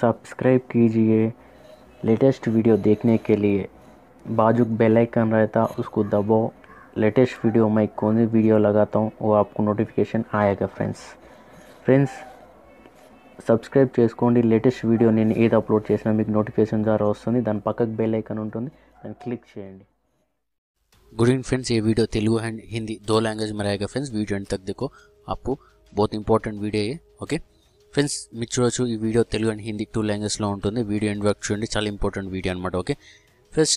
subscribe कीजिए latest video देखने के लिए बाजू बेल आइकन रहता उसको दबो लेटेस्ट वीडियो मैं कौन सी वीडियो लगाता हूँ वो आपको नोटिफिकेशन आएगा फ्रेंड्स फ्रेंड्स सब्सक्राइब చేసుకోండి लेटेस्ट वीडियो నేను ఏది అప్లోడ్ చేసినా మీకు నోటిఫికేషన్ ద్వారా बेलैकन దాని పక్కకు బెల్ गुड इवनिंग फ्रेंड्स ये वीडियो तेलुगु एंड हिंदी दो लैंग्वेज में रहेगा फ्रेंड्स वीडियो एंड तक देखो आपको बहुत इंपॉर्टेंट वीडियो है ओके ఫ్రెండ్స్ మీరు చూడొచ్చు ఈ video Telugu and Hindi two లాంగ్వేజ్లో ఉంటుంది వీడియో ఎండ్ వర్క్ చూడండి చాలా ఇంపార్టెంట్ వీడియో అనమాట ఓకే ఫ్రెండ్స్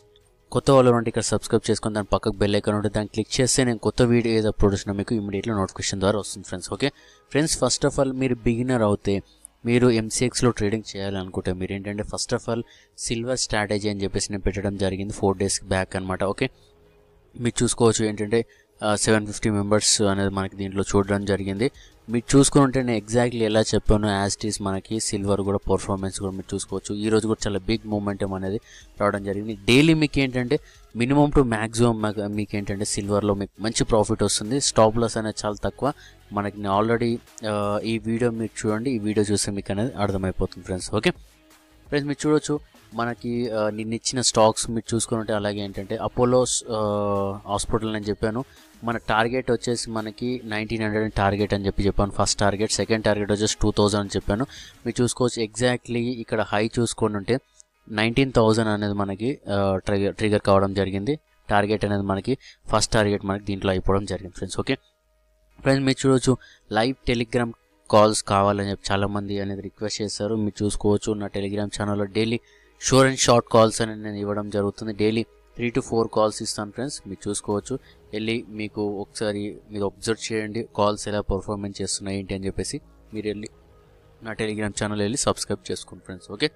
కొత్త వాళ్ళు ఉంటే ఇక్కడ సబ్స్క్రైబ్ చేసుకుని దాని పక్కకు బెల్ ఐకాన్ ఉంటుంది దాన్ని క్లిక్ చేస్తే నేను కొత్త వీడియో ఏదో అప్లోడ్ చేసిన మీకు ఇమీడియట్లీ నోటిఫికేషన్ ద్వారా వస్తుంది friends okay friends first of all మీరు బిగినర్ అవుతే మీరు ఎంసీఎక్స్లో ట్రేడింగ్ చేయాలనుకుంటే మీరు ఏంటంటే first of all silver strategy అని చెప్పేసి నేను పెట్టడం జరిగింది ఫోర్ డేస్ బ్యాక్ అనమాట ఓకే మీరు చూసుకోవచ్చు ఏంటంటే సెవెన్ ఫిఫ్టీ మెంబర్స్ అనేది మనకి దీంట్లో చూడడం జరిగింది మీరు చూసుకుని ఉంటే నేను ఎగ్జాక్ట్లీ ఎలా చెప్పాను యాస్టీస్ మనకి సిల్వర్ కూడా పర్ఫార్మెన్స్ కూడా మీరు చూసుకోవచ్చు ఈ రోజు కూడా చాలా బిగ్ మూమెంట్ అనేది రావడం జరిగింది డైలీ మీకు ఏంటంటే మినిమం టు మ్యాక్సిమం మీకు ఏంటంటే సిల్వర్లో మీకు మంచి ప్రాఫిట్ వస్తుంది స్టాప్ లాస్ అనేది చాలా తక్కువ మనకి నేను ఆల్రెడీ ఈ వీడియో మీరు చూడండి ఈ వీడియో చూస్తే మీకు అనేది అర్థమైపోతుంది ఫ్రెండ్స్ ఓకే ఫ్రెండ్స్ మీరు చూడొచ్చు మనకి ఇచ్చిన స్టాక్స్ మీరు చూసుకుని ఉంటే అలాగే ఏంటంటే అపోలో హాస్పిటల్ అని చెప్పాను మన టార్గెట్ వచ్చేసి మనకి నైన్టీన్ హండ్రెడ్ టార్గెట్ అని చెప్పి చెప్పాను ఫస్ట్ టార్గెట్ సెకండ్ టార్గెట్ వచ్చేసి టూ థౌజండ్ అని చెప్పాను మీరు చూసుకోవచ్చు ఎగ్జాక్ట్లీ ఇక్కడ హై చూసుకొని ఉంటే నైన్టీన్ థౌజండ్ అనేది మనకి ట్రిగర్ ట్రిగర్ కావడం జరిగింది టార్గెట్ అనేది మనకి ఫస్ట్ టార్గెట్ మనకి దీంట్లో అయిపోవడం జరిగింది ఫ్రెండ్స్ ఓకే ఫ్రెండ్స్ మీరు చూడవచ్చు లైవ్ టెలిగ్రామ్ కాల్స్ కావాలని చెప్పి చాలామంది అనేది రిక్వెస్ట్ చేస్తారు మీరు చూసుకోవచ్చు నా టెలిగ్రామ్ ఛానల్లో daily sure and short calls అని నేను ఇవ్వడం జరుగుతుంది daily three to four calls ఇస్తాను ఫ్రెండ్స్ మీరు చూసుకోవచ్చు వెళ్ళి మీకు ఒకసారి మీరు అబ్జర్వ్ చేయండి కాల్స్ ఎలా పర్ఫార్మెన్స్ చేస్తున్నాయి ఏంటి అని చెప్పేసి మీరు వెళ్ళి నా టెలిగ్రామ్ ఛానల్ వెళ్ళి సబ్స్క్రైబ్ చేసుకోండి ఫ్రెండ్స్ ఓకే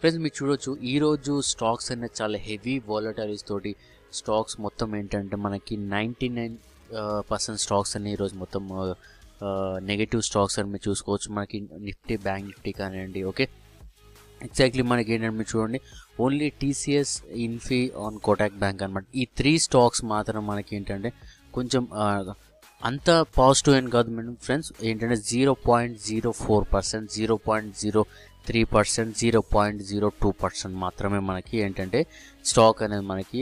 ఫ్రెండ్స్ మీరు చూడొచ్చు ఈరోజు స్టాక్స్ అనేది చాలా హెవీ వాలటరీస్ తోటి స్టాక్స్ మొత్తం ఏంటంటే మనకి నైంటీ నైన్ పర్సెంట్ స్టాక్స్ అన్ని ఈరోజు మొత్తం నెగిటివ్ స్టాక్స్ అని మీరు చూసుకోవచ్చు మనకి నిఫ్టీ బ్యాంక్ నిఫ్టీ కానివ్వండి ఓకే ఎగ్జాక్ట్లీ మనకి ఏంటంటే మీరు చూడండి only TCS Infy on Kotak bank అనమాట ఈ త్రీ స్టాక్స్ మాత్రం మనకి ఏంటంటే కొంచెం అంత పాజిటివ్ ఏం కాదు మేడం ఫ్రెండ్స్ ఏంటంటే zero point zero four percent zero point zero three percent zero point zero two percent మాత్రమే మనకి ఏంటంటే స్టాక్ అనేది మనకి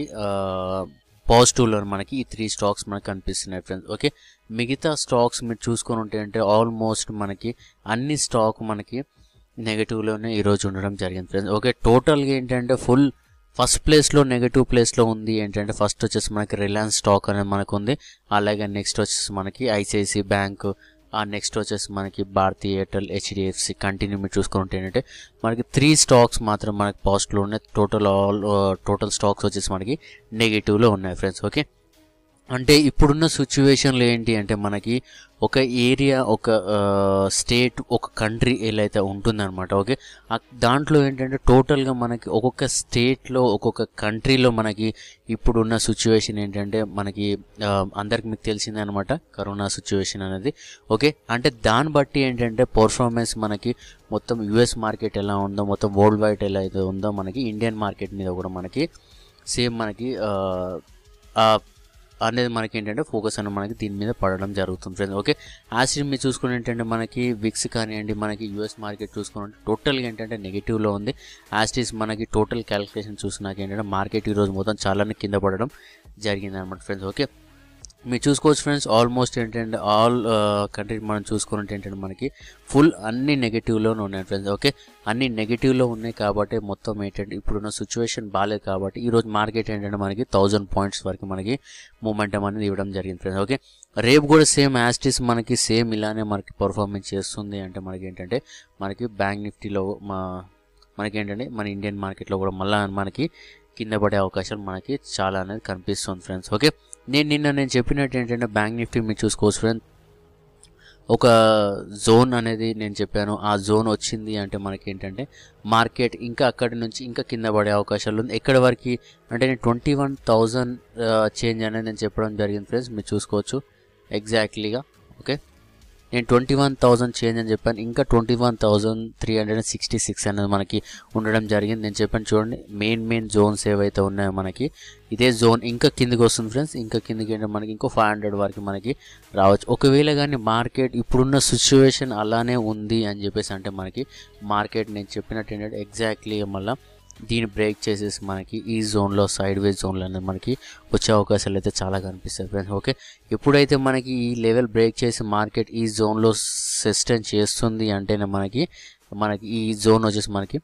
పాజిటివ్లో మనకి ఈ త్రీ స్టాక్స్ మనకు కనిపిస్తున్నాయి ఫ్రెండ్స్ ఓకే మిగతా స్టాక్స్ మీరు చూసుకొని ఉంటే అంటే ఆల్మోస్ట్ మనకి అన్ని స్టాక్ మనకి నెగిటివ్లోనే ఈరోజు ఉండడం జరిగింది ఫ్రెండ్స్ ఓకే టోటల్గా ఏంటంటే ఫుల్ ఫస్ట్ ప్లేస్లో నెగిటివ్ ప్లేస్లో ఉంది ఏంటంటే ఫస్ట్ వచ్చేసి మనకి రిలయన్స్ స్టాక్ అనేది మనకు ఉంది అలాగే నెక్స్ట్ వచ్చేసి మనకి ఐసిఐసి బ్యాంక్ ఆ నెక్స్ట్ వచ్చేసి మనకి భారతీ ఎయిర్టెల్ హెచ్డిఎఫ్సి కంటిన్యూ మీరు చూసుకుంటే ఏంటంటే మనకి త్రీ స్టాక్స్ మాత్రం మనకి పాజిటివ్లో ఉన్నాయి టోటల్ ఆల్ టోటల్ స్టాక్స్ వచ్చేసి మనకి నెగిటివ్లో ఉన్నాయి ఫ్రెండ్స్ ఓకే అంటే ఇప్పుడున్న సిచ్యువేషన్లు ఏంటి అంటే మనకి ఒక ఏరియా ఒక స్టేట్ ఒక కంట్రీ ఎలా అయితే ఉంటుందన్నమాట ఓకే దాంట్లో ఏంటంటే టోటల్గా మనకి ఒక్కొక్క స్టేట్లో ఒక్కొక్క కంట్రీలో మనకి ఇప్పుడున్న సిచ్యువేషన్ ఏంటంటే మనకి అందరికి మీకు తెలిసిందనమాట కరోనా సిచ్యువేషన్ అనేది ఓకే అంటే దాన్ని బట్టి ఏంటంటే పర్ఫార్మెన్స్ మనకి మొత్తం యుఎస్ మార్కెట్ ఎలా ఉందో మొత్తం వరల్డ్ వైడ్ ఎలా అయితే ఉందో మనకి ఇండియన్ మార్కెట్ మీద కూడా మనకి సేమ్ మనకి అనేది మనకి ఏంటంటే ఫోకస్ అనేది మనకి దీని మీద పడడం జరుగుతుంది ఫ్రెండ్స్ ఓకే యాసిడ్ మీద చూసుకుని ఏంటంటే మనకి విక్స్ కానివ్వండి మనకి యూఎస్ మార్కెట్ చూసుకుని టోటల్గా ఏంటంటే నెగిటివ్లో ఉంది యాస్టిస్ మనకి టోటల్ క్యాలిక్యులేషన్ చూసినాక ఏంటంటే మార్కెట్ ఈరోజు మొత్తం చాలానే కింద పడడం జరిగింది అనమాట ఫ్రెండ్స్ ఓకే మీరు చూసుకోవచ్చు ఫ్రెండ్స్ ఆల్మోస్ట్ ఏంటంటే ఆల్ కంట్రీ uh, మనం చూసుకున్నట్టు ఏంటంటే మనకి ఫుల్ అన్ని నెగిటివ్లోనే ఉన్నాయి ఫ్రెండ్స్ ఓకే అన్ని నెగిటివ్లో ఉన్నాయి కాబట్టి మొత్తం ఏంటంటే ఇప్పుడున్న సిచ్యువేషన్ బాగాలేదు కాబట్టి ఈరోజు మార్కెట్ ఏంటంటే మనకి థౌజండ్ పాయింట్స్ వరకు మనకి మూమెంటం అనేది ఇవ్వడం జరిగింది ఫ్రెండ్స్ ఓకే రేపు కూడా సేమ్ యాస్టిస్ మనకి సేమ్ ఇలానే మనకి పర్ఫార్మెన్స్ చేస్తుంది అంటే మనకి ఏంటంటే మనకి బ్యాంక్ నిఫ్టీలో మా మనకి ఏంటంటే మన ఇండియన్ మార్కెట్లో కూడా మళ్ళీ మనకి కింద పడే అవకాశం మనకి చాలా అనేది కనిపిస్తుంది ఫ్రెండ్స్ ఓకే నేను నిన్న నేను చెప్పినట్టు ఏంటంటే బ్యాంక్ నిఫ్టీ మీరు చూసుకోవచ్చు ఫ్రెండ్ ఒక జోన్ అనేది నేను చెప్పాను ఆ జోన్ వచ్చింది అంటే మనకి ఏంటంటే మార్కెట్ ఇంకా అక్కడి నుంచి ఇంకా కింద పడే అవకాశాలు ఉంది ఎక్కడి వరకు అంటే నేను ట్వంటీ వన్ థౌజండ్ చేంజ్ అనేది నేను చెప్పడం జరిగింది ఫ్రెండ్స్ మీరు చూసుకోవచ్చు ఎగ్జాక్ట్లీగా ఓకే నేను ట్వంటీ వన్ థౌజండ్ చేంజ్ అని చెప్పాను ఇంకా twenty one thousand three hundred and sixty six అనేది మనకి ఉండడం జరిగింది నేను చెప్పాను చూడండి మెయిన్ మెయిన్ జోన్స్ ఏవైతే ఉన్నాయో మనకి ఇదే జోన్ ఇంకా కిందికి వస్తుంది ఫ్రెండ్స్ ఇంకా కిందికి ఏంటంటే మనకి ఇంకో ఫైవ్ హండ్రెడ్ వరకు మనకి రావచ్చు ఒకవేళ కానీ మార్కెట్ ఇప్పుడున్న సిచ్యువేషన్ అలానే ఉంది అని చెప్పేసి అంటే మనకి మార్కెట్ నేను చెప్పినట్టు ఏంటంటే ఎగ్జాక్ట్లీ మళ్ళీ దీన్ని బ్రేక్ చేసేసి మనకి ఈ జోన్లో సైడ్ వేజ్ జోన్లో అనేది మనకి వచ్చే అవకాశాలు అయితే చాలా కనిపిస్తాయి ఫ్రెండ్స్ ఓకే ఎప్పుడైతే మనకి ఈ లెవెల్ బ్రేక్ చేసి మార్కెట్ ఈ జోన్లో సస్టైన్ చేస్తుంది అంటేనే మనకి మనకి ఈ జోన్ వచ్చేసి మనకి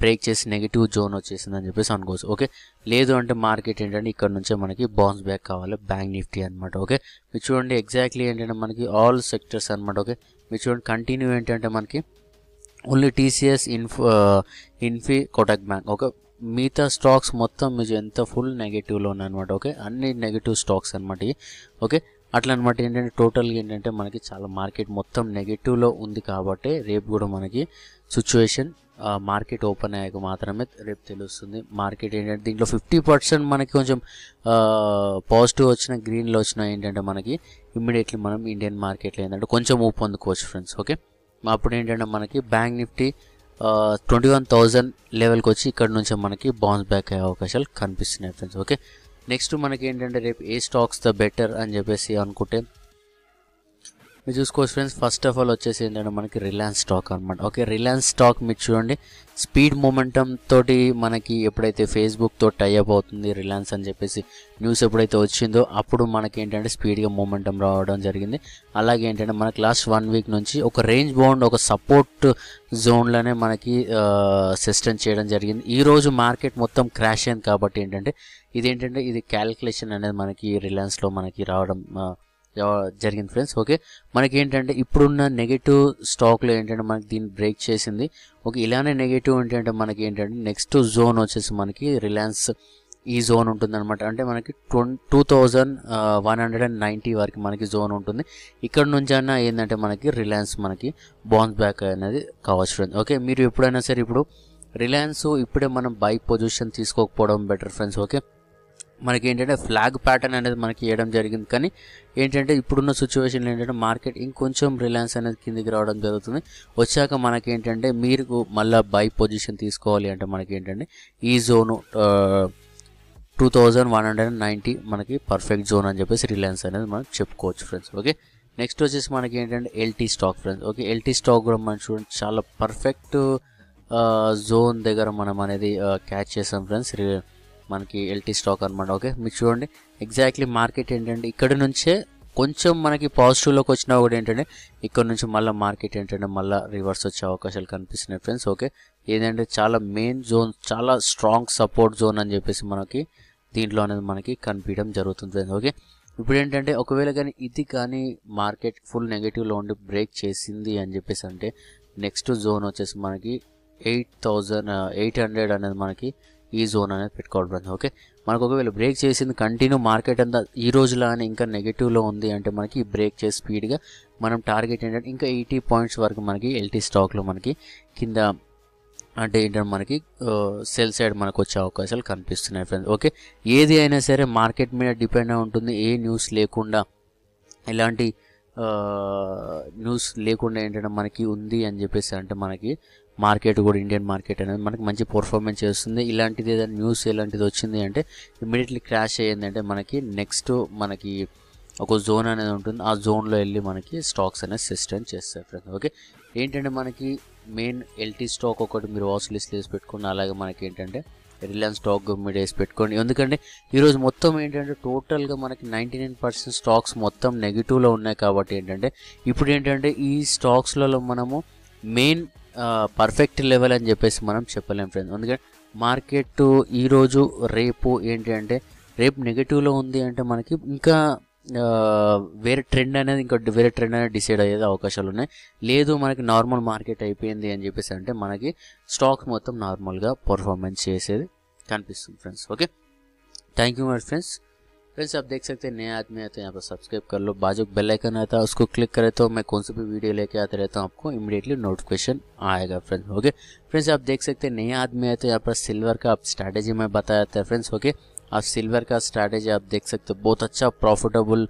బ్రేక్ చేసి నెగిటివ్ జోన్ వచ్చేసింది అని చెప్పేసి అనుకోవచ్చు ఓకే లేదు అంటే మార్కెట్ ఏంటంటే ఇక్కడ నుంచే మనకి బౌన్స్ బ్యాక్ కావాలి బ్యాంక్ నిఫ్టీ అనమాట ఓకే మీరు చూడండి ఎగ్జాక్ట్లీ ఏంటంటే మనకి ఆల్ సెక్టర్స్ అనమాట ఓకే మీరు చూడండి కంటిన్యూ ఏంటంటే మనకి only TCS info Infy Kotak bank okay మిగతా స్టాక్స్ మొత్తం మీకు ఎంత ఫుల్ నెగిటివ్లో ఉన్నాయన్నమాట ఓకే అన్ని నెగిటివ్ స్టాక్స్ అనమాట ఓకే అట్లా అనమాట ఏంటంటే టోటల్గా ఏంటంటే మనకి చాలా మార్కెట్ మొత్తం నెగిటివ్లో ఉంది కాబట్టి రేపు కూడా మనకి సిచ్యువేషన్ మార్కెట్ ఓపెన్ అయ్యాక మాత్రమే రేపు తెలుస్తుంది మార్కెట్ ఏంటంటే దీంట్లో ఫిఫ్టీ పర్సెంట్ మనకి కొంచెం పాజిటివ్ వచ్చిన గ్రీన్లో వచ్చిన ఏంటంటే మనకి ఇమ్మీడియట్లీ మనం ఇండియన్ మార్కెట్లో ఏంటంటే కొంచెం అందుకోవచ్చు ఫ్రెండ్స్ ఓకే అప్పుడు ఏంటంటే మనకి bank Nifty twenty one thousand లెవెల్కి వచ్చి ఇక్కడ నుంచి మనకి బౌన్స్ బ్యాక్ అయ్యే అవకాశాలు కనిపిస్తున్నాయి ఫ్రెండ్స్ ఓకే నెక్స్ట్ మనకి ఏంటంటే రేపు ఏ స్టాక్స్ ద బెటర్ అని చెప్పేసి అనుకుంటే మీరు చూసుకోవచ్చు ఫ్రెండ్స్ ఫస్ట్ ఆఫ్ ఆల్ వచ్చేసి ఏంటంటే మనకి రిలయన్స్ స్టాక్ అనమాట ఓకే రిలయన్స్ స్టాక్ మీరు చూడండి స్పీడ్ మూమెంటమ్ తోటి మనకి ఎప్పుడైతే ఫేస్బుక్తో టైఅప్ అవుతుంది రిలయన్స్ అని చెప్పేసి న్యూస్ ఎప్పుడైతే వచ్చిందో అప్పుడు మనకి ఏంటంటే స్పీడ్గా మూమెంటం రావడం జరిగింది అలాగే ఏంటంటే మనకి లాస్ట్ వన్ వీక్ నుంచి ఒక రేంజ్ బౌండ్ ఒక సపోర్ట్ జోన్లోనే మనకి సిస్టమ్ చేయడం జరిగింది ఈరోజు మార్కెట్ మొత్తం క్రాష్ అయింది కాబట్టి ఏంటంటే ఇదేంటంటే ఇది క్యాలిక్యులేషన్ అనేది మనకి రిలయన్స్లో మనకి రావడం జరిగింది ఫ్రెండ్స్ ఓకే మనకి ఏంటంటే ఇప్పుడున్న నెగిటివ్ స్టాక్లో ఏంటంటే మనకి దీన్ని బ్రేక్ చేసింది ఓకే ఇలానే నెగిటివ్ ఏంటంటే మనకి ఏంటంటే నెక్స్ట్ జోన్ వచ్చేసి మనకి రిలయన్స్ ఈ జోన్ ఉంటుంది అనమాట అంటే మనకి ట్వం two thousand one hundred and వరకు మనకి జోన్ ఉంటుంది ఇక్కడ నుంచి అన్న ఏంటంటే మనకి రిలయన్స్ మనకి బౌన్స్ బ్యాక్ అనేది కావచ్చు ఓకే మీరు ఎప్పుడైనా సరే ఇప్పుడు రిలయన్స్ ఇప్పుడే మనం బైక్ పొజిషన్ తీసుకోకపోవడం బెటర్ ఫ్రెండ్స్ ఓకే మనకి ఏంటంటే ఫ్లాగ్ ప్యాటర్న్ అనేది మనకి ఇవ్వడం జరిగింది కానీ ఏంటంటే ఇప్పుడున్న సిచ్యువేషన్లో ఏంటంటే మార్కెట్ ఇంకొంచెం రిలయన్స్ అనేది కిందికి రావడం జరుగుతుంది వచ్చాక మనకి ఏంటంటే మీరు మళ్ళీ బై పొజిషన్ తీసుకోవాలి అంటే మనకి ఏంటంటే ఈ zone two thousand one hundred and ninety మనకి పర్ఫెక్ట్ జోన్ అని చెప్పేసి రిలయన్స్ అనేది మనం చెప్పుకోవచ్చు ఫ్రెండ్స్ ఓకే నెక్స్ట్ వచ్చేసి మనకి ఏంటంటే LT stock friends okay LT stock కూడా మనం చూడండి చాలా పర్ఫెక్ట్ జోన్ దగ్గర మనం అనేది క్యాచ్ చేసాం ఫ్రెండ్స్ మనకి ఎల్టీ స్టాక్ అనమాట ఓకే మీకు చూడండి ఎగ్జాక్ట్లీ మార్కెట్ ఏంటంటే ఇక్కడ నుంచే కొంచెం మనకి పాజిటివ్లోకి వచ్చినా కూడా ఏంటంటే ఇక్కడ నుంచి మళ్ళీ మార్కెట్ ఏంటంటే మళ్ళీ రివర్స్ వచ్చే అవకాశాలు కనిపిస్తున్నాయి ఫ్రెండ్స్ ఓకే ఏంటంటే చాలా మెయిన్ జోన్ చాలా స్ట్రాంగ్ సపోర్ట్ జోన్ అని చెప్పేసి మనకి దీంట్లో అనేది మనకి కనిపించడం జరుగుతుంది ఫ్రెండ్స్ ఓకే ఇప్పుడు ఏంటంటే ఒకవేళ కానీ ఇది కానీ మార్కెట్ ఫుల్ నెగిటివ్లో ఉండి బ్రేక్ చేసింది అని చెప్పేసి అంటే నెక్స్ట్ జోన్ వచ్చేసి మనకి ఎయిట్ థౌజండ్ ఎయిట్ హండ్రెడ్ అనేది మనకి ఈ జోన్ అనేది పెట్టుకోవడం ఓకే మనకు ఒకవేళ బ్రేక్ చేసింది కంటిన్యూ మార్కెట్ అంతా ఈ అని ఇంకా నెగిటివ్లో ఉంది అంటే మనకి బ్రేక్ చేసి స్పీడ్గా మనం టార్గెట్ ఏంటంటే ఇంకా ఎయిటీ పాయింట్స్ వరకు మనకి ఎల్టీ స్టాక్లో మనకి కింద అంటే ఏంటంటే మనకి సెల్ సైడ్ మనకు వచ్చే అవకాశాలు కనిపిస్తున్నాయి ఫ్రెండ్స్ ఓకే ఏది అయినా సరే మార్కెట్ మీద డిపెండ్ అయి ఉంటుంది ఏ న్యూస్ లేకుండా ఇలాంటి న్యూస్ లేకుండా ఏంటంటే మనకి ఉంది అని చెప్పేసి అంటే మనకి మార్కెట్ కూడా ఇండియన్ మార్కెట్ అనేది మనకి మంచి పర్ఫార్మెన్స్ చేస్తుంది ఇలాంటిది ఏదైనా న్యూస్ ఇలాంటిది వచ్చింది అంటే ఇమీడియట్లీ క్రాష్ అయ్యింది అంటే మనకి నెక్స్ట్ మనకి ఒక జోన్ అనేది ఉంటుంది ఆ జోన్లో వెళ్ళి మనకి స్టాక్స్ అనేది సిస్టమ్ చేస్తారు ఫ్రెండ్స్ ఓకే ఏంటంటే మనకి మెయిన్ ఎల్టీ స్టాక్ ఒకటి మీరు వాచ్ లిస్ట్ వేసి పెట్టుకోండి అలాగే మనకి ఏంటంటే రిలయన్స్ స్టాక్ మీరు వేసి పెట్టుకోండి ఎందుకంటే ఈరోజు మొత్తం ఏంటంటే టోటల్గా మనకి నైంటీ నైన్ పర్సెంట్ స్టాక్స్ మొత్తం నెగిటివ్లో ఉన్నాయి కాబట్టి ఏంటంటే ఇప్పుడు ఏంటంటే ఈ స్టాక్స్లలో మనము మెయిన్ పర్ఫెక్ట్ లెవెల్ అని చెప్పేసి మనం చెప్పలేం ఫ్రెండ్స్ అందుకే మార్కెట్ ఈరోజు రేపు ఏంటి అంటే రేపు నెగిటివ్లో ఉంది అంటే మనకి ఇంకా వేరే ట్రెండ్ అనేది ఇంకా వేరే ట్రెండ్ అనేది డిసైడ్ అయ్యేది అవకాశాలు ఉన్నాయి లేదు మనకి నార్మల్ మార్కెట్ అయిపోయింది అని చెప్పేసి అంటే మనకి స్టాక్ మొత్తం నార్మల్గా పర్ఫార్మెన్స్ చేసేది కనిపిస్తుంది friends okay thank you much friends friends आप देख सकते हैं नए आदमी है तो यहाँ पर सब्सक्राइब कर लो बाजू बेल आइकन आता है उसको क्लिक करे तो मैं कौन सा भी वीडियो लेके आते रहता हूँ आपको इमीडिएटली नोटिफिकेशन आएगा फ्रेंड्स ओके फ्रेंड्स आप देख सकते हैं नए आदमी है तो यहाँ पर सिल्वर का आप स्ट्रैटेजी में बताया जाता है फ्रेंड्स ओके आप सिल्वर का स्ट्रैटेजी आप देख सकते हो बहुत अच्छा प्रॉफिटेबल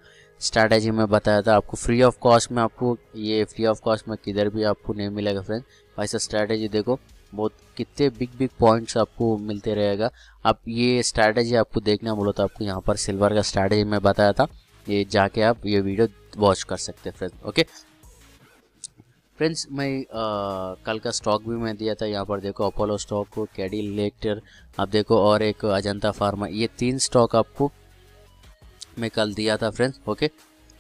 स्ट्रैटेजी में बताया था आपको फ्री ऑफ कॉस्ट में आपको ये फ्री ऑफ कॉस्ट में किधर भी आपको नहीं मिलेगा फ्रेंड्स वैसा स्ट्रैटेजी देखो बहुत कितने बिग बिग पॉइंट्स आपको मिलते रहेगा आप ये स्ट्रैटेजी आपको देखना बोला तो आपको यहाँ पर सिल्वर का स्ट्रैटेजी मैं बताया था ये जाके आप ये वीडियो वॉच कर सकते हैं फ्रेंड्स ओके फ्रेंड्स मैं कल का स्टॉक भी मैं दिया था यहाँ पर देखो अपोलो स्टॉक को कैडी लेक्टर आप देखो और एक अजंता फार्मा ये तीन स्टॉक आपको मैं कल दिया था फ्रेंड्स ओके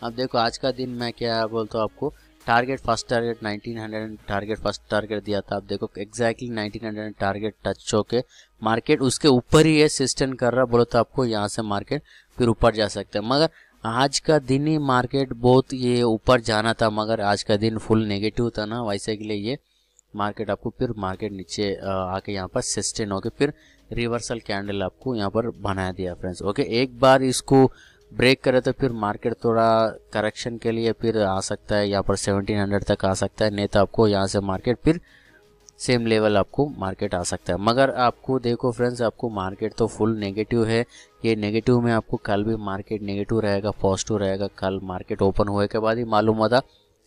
अब देखो आज का दिन मैं क्या बोलता हूँ आपको target first target 1900 target first target दिया था आप देखो एग्जैक्टली exactly 1900 टारगेट टच होके मार्केट उसके ऊपर ही है सिस्टम कर रहा बोलो तो आपको यहाँ से मार्केट फिर ऊपर जा सकते हैं मगर आज का दिन ही मार्केट बहुत ये ऊपर जाना था मगर आज का दिन फुल नेगेटिव था ना वैसे के लिए ये मार्केट आपको फिर मार्केट नीचे आके यहाँ पर सस्टेन होके फिर रिवर्सल कैंडल आपको यहाँ पर बनाया दिया फ्रेंड्स ओके एक बार इसको ब्रेक करे तो फिर मार्केट थोड़ा करेक्शन के लिए फिर आ सकता है यहाँ पर 1700 तक आ सकता है नहीं तो आपको यहाँ से मार्केट फिर सेम लेवल आपको मार्केट आ सकता है मगर आपको देखो फ्रेंड्स आपको मार्केट तो फुल नेगेटिव है ये नेगेटिव में आपको कल भी मार्केट नेगेटिव रहेगा पॉजिटिव रहेगा कल मार्केट ओपन हुए के बाद ही मालूम होता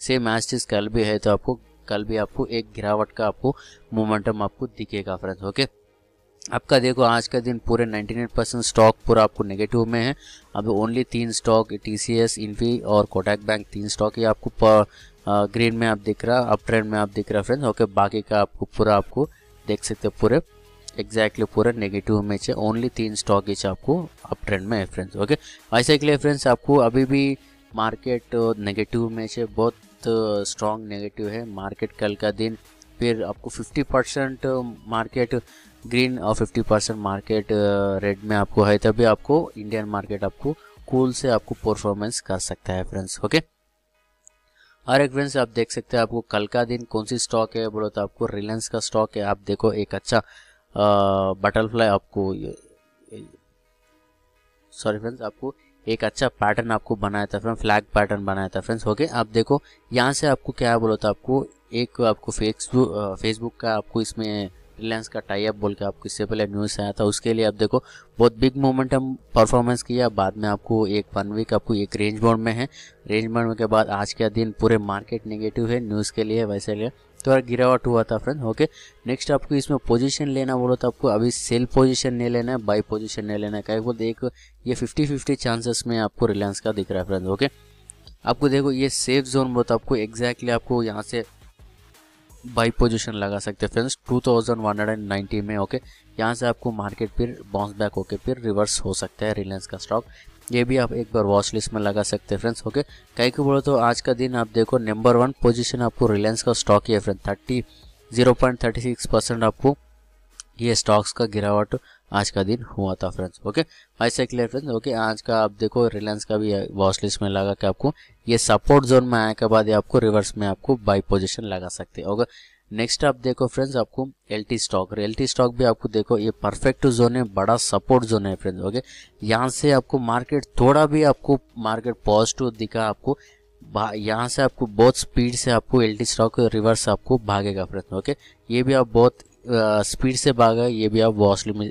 सेम एज चीज़ कल भी है तो आपको कल भी आपको एक गिरावट का आपको मोमेंटम आपको दिखेगा फ्रेंड्स ओके आपका देखो आज का दिन पूरे 99 परसेंट स्टॉक पूरा आपको नेगेटिव में है अभी ओनली तीन stock T C S Infy और कोटैक बैंक तीन स्टॉक ही आपको ग्रीन में आप दिख रहा अप ट्रेंड में आप दिख रहा फ्रेंड्स ओके बाकी का आपको पूरा आपको देख सकते हो पूरे एग्जैक्टली पूरा नेगेटिव में है ओनली तीन स्टॉक इच आपको अप ट्रेंड में है फ्रेंड्स ओके ऐसे के लिए फ्रेंड्स आपको अभी भी मार्केट नेगेटिव में से बहुत स्ट्रॉन्ग नेगेटिव है मार्केट कल का दिन फिर आपको 50 परसेंट मार्केट ग्रीन और 50 परसेंट मार्केट रेड में आपको है तभी आपको इंडियन मार्केट आपको कूल से आपको परफॉर्मेंस कर सकता है फ्रेंड्स ओके और एक फ्रेंड्स आप देख सकते हैं आपको कल का दिन कौन सी स्टॉक है बोलो तो आपको रिलायंस का स्टॉक है आप देखो एक अच्छा बटरफ्लाई uh, आपको सॉरी फ्रेंड्स आपको एक अच्छा पैटर्न आपको बनाया था फ्रेंड फ्लैग पैटर्न बनाया था फ्रेंड्स ओके आप देखो यहाँ से आपको क्या बोलो था तो आपको एक आपको फेसबुक फेसबुक का आपको इसमें रिलायंस का टाई अप बोल के आपको इससे पहले न्यूज़ आया था उसके लिए आप देखो बहुत बिग मोमेंटम परफॉर्मेंस किया बाद में आपको एक वन वीक आपको एक रेंज बाउंड में है रेंज बोर्ड के बाद आज का दिन पूरे मार्केट नेगेटिव है न्यूज़ के लिए वैसे लिए थोड़ा तो गिरावट हुआ था फ्रेंड ओके नेक्स्ट आपको इसमें पोजीशन लेना बोलो तो आपको अभी सेल पोजीशन नहीं लेना है बाई पोजीशन नहीं लेना है क्या बोलते एक ये फिफ्टी फिफ्टी चांसेस में आपको रिलायंस का दिख रहा है फ्रेंड ओके आपको देखो ये सेफ जोन बोलता आपको एग्जैक्टली आपको यहाँ से बाई पोजिशन लगा सकते हैं फ्रेंड्स टू में ओके यहाँ से आपको मार्केट फिर बाउंस बैक होके फिर रिवर्स हो सकता है रिलायंस का स्टॉक ये भी आप एक बार वॉच लिस्ट में लगा सकते हैं फ्रेंड्स ओके कहीं को बोलो तो आज का दिन आप देखो नंबर वन पोजीशन आपको रिलायंस का स्टॉक ही है friends thirty zero point thirty six percent आपको ये स्टॉक्स का गिरावट आज का दिन हुआ था फ्रेंड्स ओके आई से क्लियर फ्रेंड्स ओके आज का आप देखो रिलायंस का भी वॉच uh, लिस्ट में लगा कि आपको ये सपोर्ट जोन में आने के बाद ये आपको रिवर्स में आपको बाई पोजिशन लगा सकते हैं ओके नेक्स्ट आप देखो फ्रेंड्स आपको L T stock L T stock भी आपको देखो ये परफेक्ट जोन है बड़ा सपोर्ट जोन है फ्रेंड्स ओके यहाँ से आपको मार्केट थोड़ा भी आपको मार्केट पॉजिटिव दिखा आपको यहाँ से आपको बहुत स्पीड से आपको एल टी स्टॉक रिवर्स आपको भागेगा फ्रेंड्स ओके ये भी आप बहुत स्पीड से भागा ये भी आप वॉश में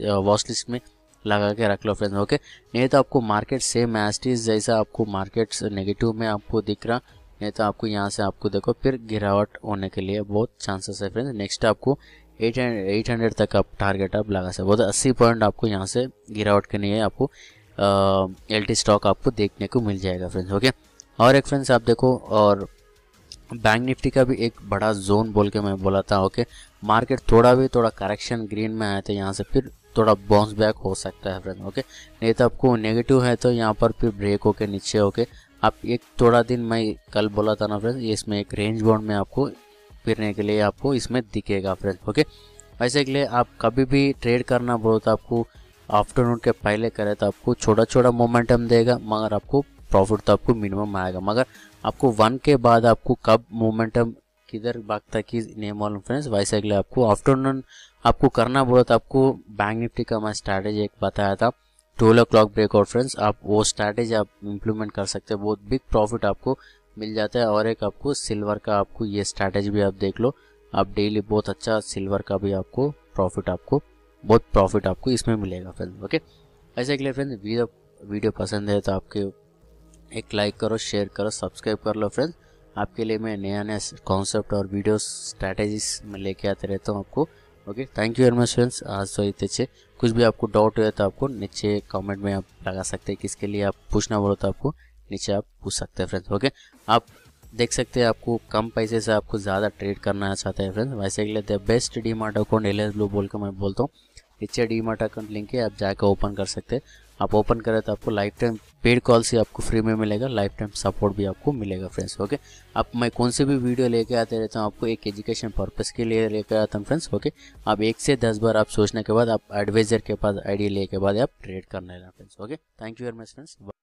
लिस्ट में लगा के रख लो फ्रेंड्स ओके नहीं तो आपको मार्केट सेम एस्टिस जैसा आपको मार्केट नेगेटिव में आपको दिख रहा नहीं तो आपको यहाँ से आपको देखो फिर गिरावट होने के लिए बहुत चांसेस है फ्रेंड्स नेक्स्ट आपको एट एट हंड्रेड तक आप टारगेट आप लगा सकते बहुत अस्सी पॉइंट आपको यहाँ से गिरावट के लिए आपको एल स्टॉक आपको देखने को मिल जाएगा फ्रेंड्स ओके और एक फ्रेंड्स आप देखो और बैंक निफ्टी का भी एक बड़ा जोन बोल के मैं बोला था ओके मार्केट थोड़ा भी थोड़ा करेक्शन ग्रीन में आया था यहाँ से फिर थोड़ा बाउंस बैक हो सकता है फ्रेंड ओके नहीं तो आपको नेगेटिव है तो यहाँ पर फिर ब्रेक होके नीचे होके आप एक थोड़ा दिन मैं कल बोला था ना फ्रेंड इसमें एक रेंज बाउंड में आपको फिरने के लिए आपको इसमें दिखेगा फ्रेंड ओके ऐसे के लिए आप कभी भी ट्रेड करना बोलो तो आपको आफ्टरनून के पहले करें तो आपको छोटा छोटा मोमेंटम देगा मगर आपको प्रॉफिट तो आपको मिनिमम आएगा मगर आपको वन के बाद आपको कब मोमेंटम किधर भागता कि नहीं मालूम फ्रेंड्स वाइस अगले आपको आफ्टरनून आपको करना बोला था आपको बैंक निफ्टी का मैं स्ट्रैटेजी एक बताया था twelve o'clock breakout friends आप वो स्ट्रैटेजी आप इम्प्लीमेंट कर सकते हैं बहुत बिग प्रॉफिट आपको मिल जाता है और एक आपको सिल्वर का आपको ये स्ट्रैटेजी भी आप देख लो आप डेली बहुत अच्छा सिल्वर का भी आपको प्रॉफिट आपको बहुत प्रॉफिट आपको इसमें मिलेगा फ्रेंड ओके ऐसे के फ्रेंड वीडियो पसंद है तो आपके एक लाइक करो शेयर करो सब्सक्राइब कर लो फ्रेंड्स आपके लिए मैं नया नया कॉन्सेप्ट और वीडियो स्ट्रैटेजीज में लेके आते रहता हूँ आपको okay thank you very much friends आज तो इतने से कुछ भी आपको डाउट हुआ तो आपको नीचे कमेंट में आप लगा सकते हैं किसके लिए आप पूछना बोलो तो आपको नीचे आप पूछ सकते हैं फ्रेंड्स ओके आप देख सकते हैं आपको कम पैसे से आपको ज़्यादा ट्रेड करना चाहते हैं फ्रेंड्स वैसे के लिए the best demat account L S blue बोल के मैं बोलता हूँ नीचे डी मार्ट अकाउंट लिंक है आप जाकर ओपन कर सकते हैं आप ओपन करें तो आपको लाइफ टाइम पेड कॉल ही आपको फ्री में मिलेगा लाइफ टाइम सपोर्ट भी आपको मिलेगा फ्रेंड्स ओके आप मैं कौन से भी वीडियो लेके आते रहता हूँ आपको एक एजुकेशन पर्पज़ के लिए लेकर आता हूँ फ्रेंड्स ओके आप एक से दस बार आप सोचने के बाद आप एडवाइज़र के पास आइडिया लेके बाद आप ट्रेड करने लगा friends okay thank you very much friends